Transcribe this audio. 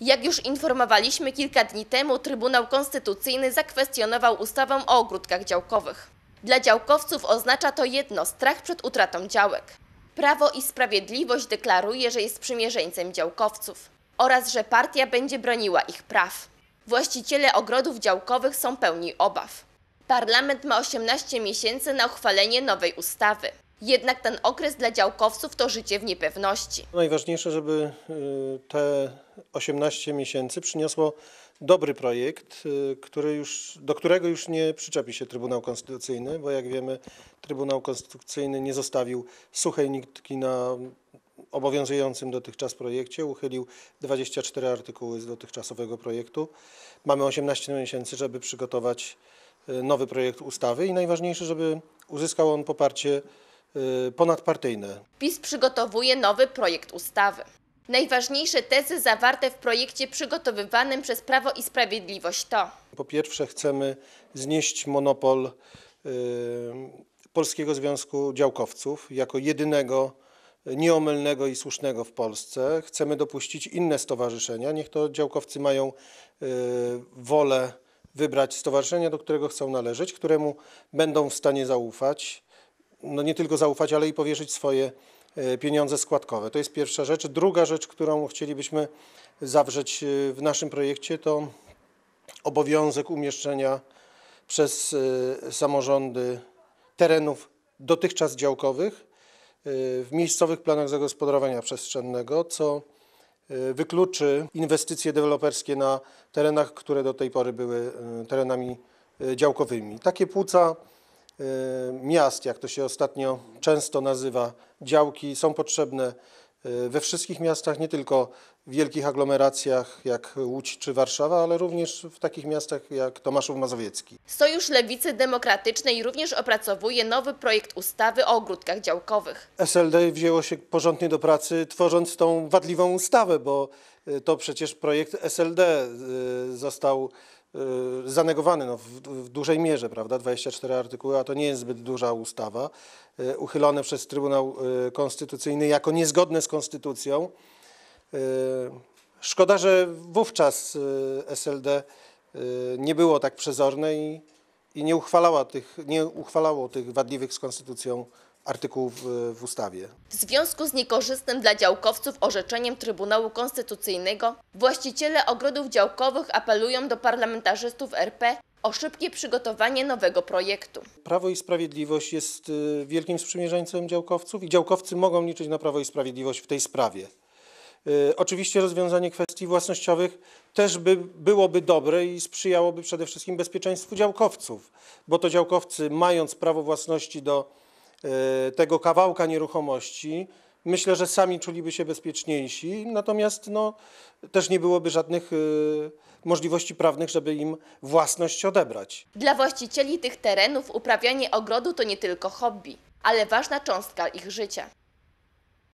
Jak już informowaliśmy kilka dni temu, Trybunał Konstytucyjny zakwestionował ustawę o ogródkach działkowych. Dla działkowców oznacza to jedno strach przed utratą działek. Prawo i Sprawiedliwość deklaruje, że jest sprzymierzeńcem działkowców oraz że partia będzie broniła ich praw. Właściciele ogrodów działkowych są pełni obaw. Parlament ma 18 miesięcy na uchwalenie nowej ustawy. Jednak ten okres dla działkowców to życie w niepewności. Najważniejsze, żeby y, te 18 miesięcy przyniosło dobry projekt, y, który już, do którego już nie przyczepi się Trybunał Konstytucyjny, bo jak wiemy, Trybunał Konstytucyjny nie zostawił suchej nitki na obowiązującym dotychczas projekcie, uchylił 24 artykuły z dotychczasowego projektu. Mamy 18 miesięcy, żeby przygotować y, nowy projekt ustawy i najważniejsze, żeby uzyskał on poparcie Y, ponadpartyjne. PiS przygotowuje nowy projekt ustawy. Najważniejsze tezy zawarte w projekcie przygotowywanym przez Prawo i Sprawiedliwość to Po pierwsze chcemy znieść monopol y, Polskiego Związku Działkowców jako jedynego nieomylnego i słusznego w Polsce. Chcemy dopuścić inne stowarzyszenia. Niech to działkowcy mają y, wolę wybrać stowarzyszenia do którego chcą należeć, któremu będą w stanie zaufać no nie tylko zaufać, ale i powierzyć swoje e, pieniądze składkowe. To jest pierwsza rzecz. Druga rzecz, którą chcielibyśmy zawrzeć e, w naszym projekcie, to obowiązek umieszczenia przez e, samorządy terenów dotychczas działkowych w miejscowych planach zagospodarowania przestrzennego, co wykluczy inwestycje deweloperskie na terenach, które do tej pory były terenami działkowymi. Takie płuca Y, miast, jak to się ostatnio często nazywa. Działki są potrzebne y, we wszystkich miastach, nie tylko w wielkich aglomeracjach jak Łódź czy Warszawa, ale również w takich miastach jak Tomaszów Mazowiecki. Sojusz Lewicy Demokratycznej również opracowuje nowy projekt ustawy o ogródkach działkowych. SLD wzięło się porządnie do pracy tworząc tą wadliwą ustawę, bo y, to przecież projekt SLD został Y, zanegowany no, w, w, dużej mierze, prawda, 24 artykuły, a to nie jest zbyt duża ustawa, y, uchylone przez Trybunał y, Konstytucyjny jako niezgodne z Konstytucją. Szkoda, że wówczas SLD nie było tak przezorne i, i nie, uchwalała tych, nie uchwalało tych wadliwych z Konstytucją w ustawie. W związku z niekorzystnym dla działkowców orzeczeniem Trybunału Konstytucyjnego właściciele ogrodów działkowych apelują do parlamentarzystów RP o szybkie przygotowanie nowego projektu. Prawo i Sprawiedliwość jest y, wielkim sprzymierzeńcem działkowców i działkowcy mogą liczyć na Prawo i Sprawiedliwość w tej sprawie. Y, oczywiście rozwiązanie kwestii własnościowych też by, byłoby dobre i sprzyjałoby przede wszystkim bezpieczeństwu działkowców, bo to działkowcy mając prawo własności do E, tego kawałka nieruchomości, myślę, że sami czuliby się bezpieczniejsi, natomiast no, też nie byłoby żadnych y, możliwości prawnych, żeby im własność odebrać. Dla właścicieli tych terenów uprawianie ogrodu to nie tylko hobby, ale ważna cząstka ich życia.